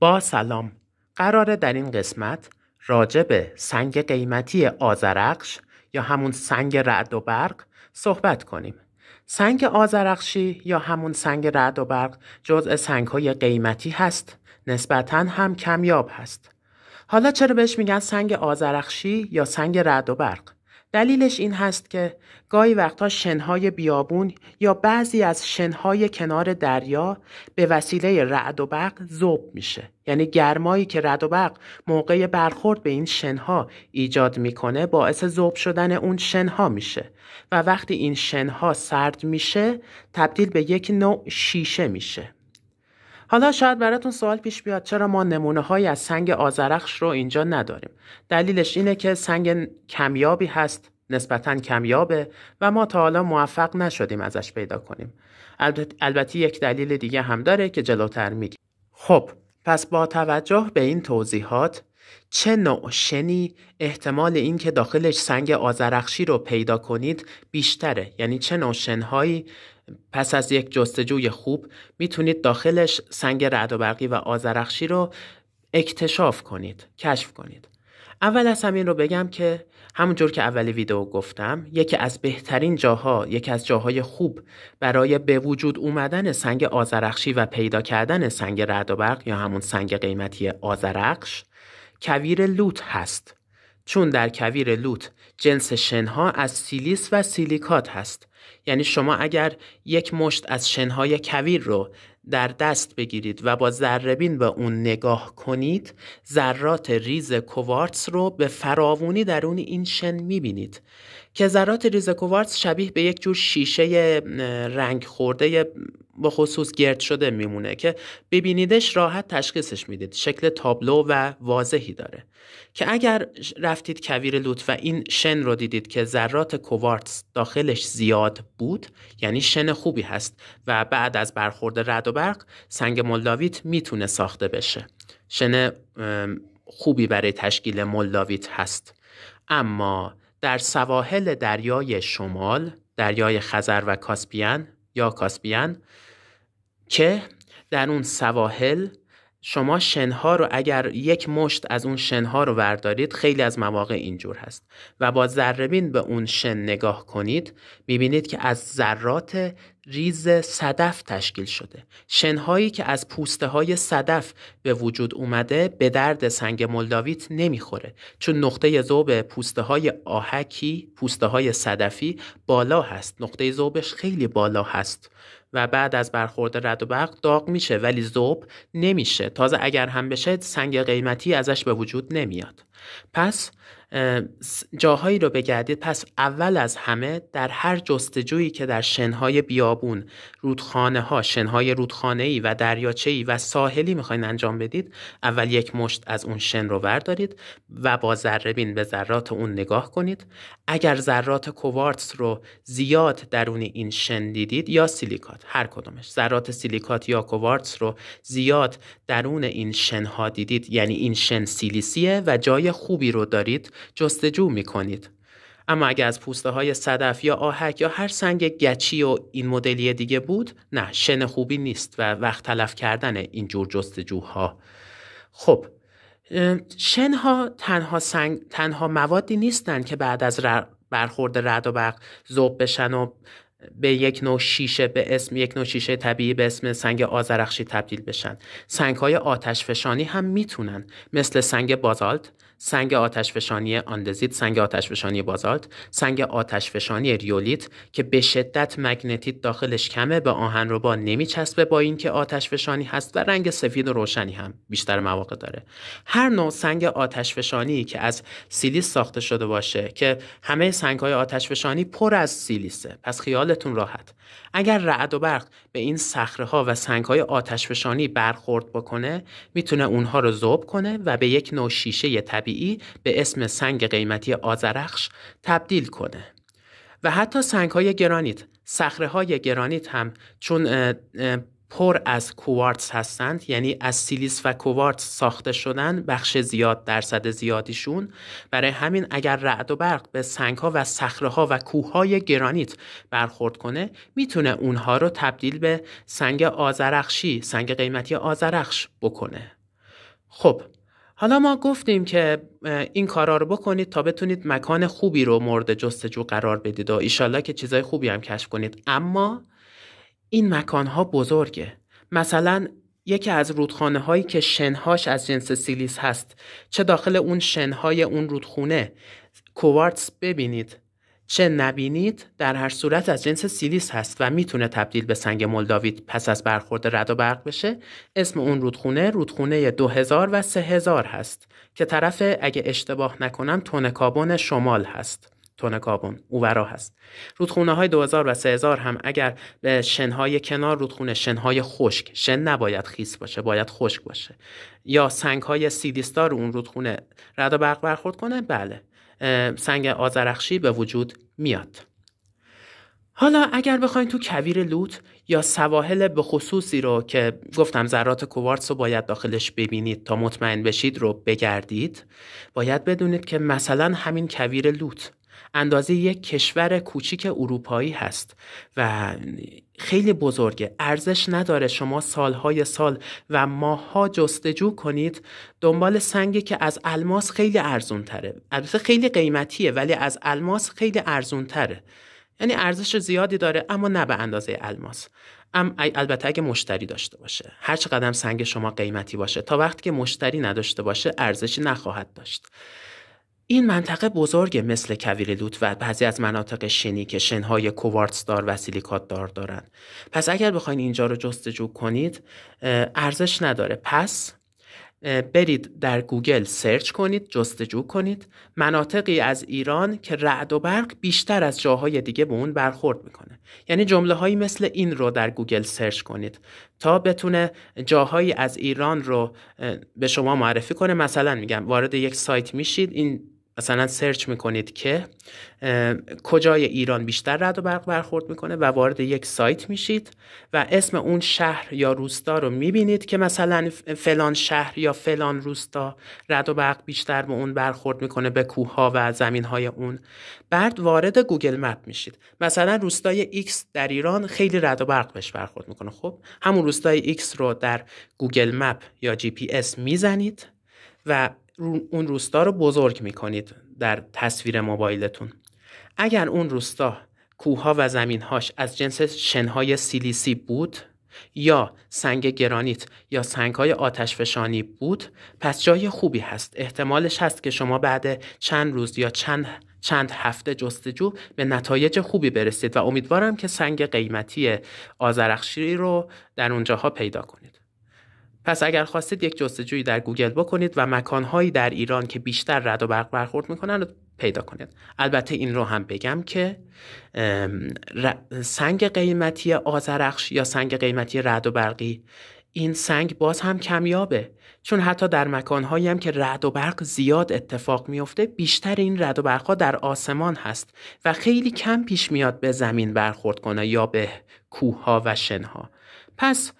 با سلام قراره در این قسمت راجع به سنگ قیمتی آزرقش یا همون سنگ رعد و برق صحبت کنیم سنگ آزرقشی یا همون سنگ رعد و برق جزء سنگ های قیمتی هست نسبتا هم کمیاب هست حالا چرا بهش میگن سنگ آزرقشی یا سنگ رعد و برق دلیلش این هست که گاهی وقتا شنهای بیابون یا بعضی از شنهای کنار دریا به وسیله رعد و برق زوب میشه یعنی گرمایی که رعد و برق موقع برخورد به این شنها ایجاد میکنه باعث زوب شدن اون شنها میشه و وقتی این شنها سرد میشه تبدیل به یک نوع شیشه میشه حالا شاید براتون سوال پیش بیاد چرا ما نمونه های از سنگ آزرخش رو اینجا نداریم دلیلش اینه که سنگ کمیابی هست نسبتا کمیابه و ما تا حالا موفق نشدیم ازش پیدا کنیم البته یک دلیل دیگه هم داره که جلوتر میگیم خب پس با توجه به این توضیحات چه نوع شنی احتمال اینکه داخلش سنگ آزرخشی رو پیدا کنید بیشتره یعنی چه نوع شنهایی پس از یک جستجوی خوب میتونید داخلش سنگ رعد و برقی و آزرخشی رو اکتشاف کنید کشف کنید اول از همین رو بگم که همونجور که اول ویدیو گفتم یکی از بهترین جاها یکی از جاهای خوب برای به وجود اومدن سنگ آزرخشی و پیدا کردن سنگ رعد و برق یا همون سنگ قیمتی آزرخش کویر لوت هست چون در کویر لوت جنس شنها از سیلیس و سیلیکات هست یعنی شما اگر یک مشت از شنهای کویر رو در دست بگیرید و با ذربین به اون نگاه کنید ذرات ریز کوارتز رو به فراوونی درون این شن میبینید که ذرات ریز کوارتز شبیه به یک جور شیشه رنگ خورده به خصوص گرد شده میمونه که ببینیدش راحت تشخیصش میدید شکل تابلو و واضحی داره که اگر رفتید کویر لوت و این شن رو دیدید که ذرات کوارتز داخلش زیاد بود یعنی شن خوبی هست و بعد از برخورد رد و برق سنگ ملاویت میتونه ساخته بشه شن خوبی برای تشکیل ملاویت هست اما در سواحل دریای شمال دریای خزر و کاسپیان یا کاسپیان که در اون سواحل شما شنها رو اگر یک مشت از اون شنها رو وردارید خیلی از مواقع اینجور هست و با ذربین به اون شن نگاه کنید میبینید که از ذرات ریز صدف تشکیل شده شنهایی که از پوسته های صدف به وجود اومده به درد سنگ ملداویت نمیخوره چون نقطه زوب پوسته های آهکی پوسته های صدفی بالا هست نقطه زوبش خیلی بالا هست و بعد از برخورد رد و برق داغ میشه ولی ذوب نمیشه تازه اگر هم بشه سنگ قیمتی ازش به وجود نمیاد پس جاهایی رو بگردید پس اول از همه در هر جستجویی که در شنهای بیابون رودخانه ها شنهای رودخانه ای و دریاچه ای و ساحلی میخواین انجام بدید اول یک مشت از اون شن رو بردارید و با ذره بین به ذرات اون نگاه کنید اگر ذرات کوارتز رو زیاد درون این شن دیدید یا سیلیکات هر کدومش ذرات سیلیکات یا کوارتز رو زیاد درون این شنها دیدید یعنی این شن سیلیسیه و جای خوبی رو دارید جستجو می کنید. اما اگر از پوسته های صدف یا آهک یا هر سنگ گچی و این مدلی دیگه بود نه شن خوبی نیست و وقت تلف کردن جور جستجوها خب شن ها تنها, سنگ، تنها موادی نیستند که بعد از برخورد رد و برق زوب بشن و به یک نوع شیشه به اسم یک نوع شیشه طبیعی به اسم سنگ آزرخشی تبدیل بشن سنگ های آتش فشانی هم میتونن مثل سنگ بازالت سنگ آتش فشانی آندزیت سنگ آتش فشانی بازالت سنگ آتش فشانی ریولیت که به شدت مگنتیت داخلش کمه به آهن رو با نمیچسبه با اینکه آتش فشانی هست و رنگ سفید و روشنی هم بیشتر مواقع داره هر نوع سنگ آتش فشانی که از سیلیس ساخته شده باشه که همه سنگ های آتش فشانی پر از سیلیسه پس خیال خیالتون راحت اگر رعد و برق به این صخره ها و سنگ های آتش برخورد بکنه میتونه اونها رو ذوب کنه و به یک نوع شیشه طبیعی به اسم سنگ قیمتی آزرخش تبدیل کنه و حتی سنگ های گرانیت صخره های گرانیت هم چون پر از کوارتز هستند یعنی از سیلیس و کوارتز ساخته شدن بخش زیاد درصد زیادیشون برای همین اگر رعد و برق به سنگ ها و صخره ها و کوه های گرانیت برخورد کنه میتونه اونها رو تبدیل به سنگ آزرخشی سنگ قیمتی آزرخش بکنه خب حالا ما گفتیم که این کارا رو بکنید تا بتونید مکان خوبی رو مورد جستجو قرار بدید و ایشالله که چیزای خوبی هم کشف کنید اما این مکانها بزرگه مثلا یکی از رودخانه هایی که شنهاش از جنس سیلیس هست چه داخل اون شنهای اون رودخونه کوارتز ببینید چه نبینید در هر صورت از جنس سیلیس هست و میتونه تبدیل به سنگ مولداوید پس از برخورد رد و برق بشه اسم اون رودخونه رودخونه 2000 و 3000 هست که طرف اگه اشتباه نکنم تونکابون شمال هست تون کابون اوورا هست رودخونه های 2000 و 3000 هم اگر به شنهای کنار رودخونه شنهای خشک شن نباید خیس باشه باید خشک باشه یا سنگ های سیدیستار رو اون رودخونه رد و برق برخورد کنه بله سنگ آزرخشی به وجود میاد حالا اگر بخواین تو کویر لوت یا سواحل به خصوصی رو که گفتم ذرات کوارتس رو باید داخلش ببینید تا مطمئن بشید رو بگردید باید بدونید که مثلا همین کویر لوت اندازه یک کشور کوچیک اروپایی هست و خیلی بزرگه ارزش نداره شما سالهای سال و ماهها جستجو کنید دنبال سنگی که از الماس خیلی ارزون تره البته خیلی قیمتیه ولی از الماس خیلی ارزون تره یعنی ارزش زیادی داره اما نه به اندازه الماس ام البته اگه مشتری داشته باشه هر قدم سنگ شما قیمتی باشه تا وقتی که مشتری نداشته باشه ارزشی نخواهد داشت این منطقه بزرگ مثل لوت و بعضی از مناطق شنی که شنهای کوارتز دار و سیلیکات دار دارن پس اگر بخواین اینجا رو جستجو کنید ارزش نداره پس برید در گوگل سرچ کنید جستجو کنید مناطقی از ایران که رعد و برق بیشتر از جاهای دیگه به اون برخورد میکنه یعنی جمله هایی مثل این رو در گوگل سرچ کنید تا بتونه جاهایی از ایران رو به شما معرفی کنه مثلا میگم وارد یک سایت میشید این مثلا سرچ میکنید که کجای ایران بیشتر رد و برق برخورد میکنه و وارد یک سایت میشید و اسم اون شهر یا روستا رو میبینید که مثلا فلان شهر یا فلان روستا رد و برق بیشتر به اون برخورد میکنه به کوه ها و زمین های اون بعد وارد گوگل مپ میشید مثلا روستای X در ایران خیلی رد و برق بهش برخورد میکنه خب همون روستای X رو در گوگل مپ یا جی پی اس میزنید و اون روستا رو بزرگ میکنید در تصویر موبایلتون اگر اون روستا کوها و زمینهاش از جنس شنهای سیلیسی بود یا سنگ گرانیت یا سنگهای آتشفشانی بود پس جای خوبی هست احتمالش هست که شما بعد چند روز یا چند چند هفته جستجو به نتایج خوبی برسید و امیدوارم که سنگ قیمتی آزرخشیری رو در اونجاها پیدا کنید پس اگر خواستید یک جستجویی در گوگل بکنید و مکانهایی در ایران که بیشتر رد و برق برخورد میکنن رو پیدا کنید البته این رو هم بگم که سنگ قیمتی آزرخش یا سنگ قیمتی رد و برقی این سنگ باز هم کمیابه چون حتی در مکانهایی هم که رد و برق زیاد اتفاق میفته بیشتر این رد و برقها در آسمان هست و خیلی کم پیش میاد به زمین برخورد کنه یا به کوه ها و شنها پس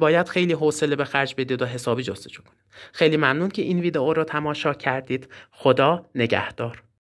باید خیلی حوصله به خرج بدید و حسابی جستجو کنید خیلی ممنون که این ویدئو رو تماشا کردید خدا نگهدار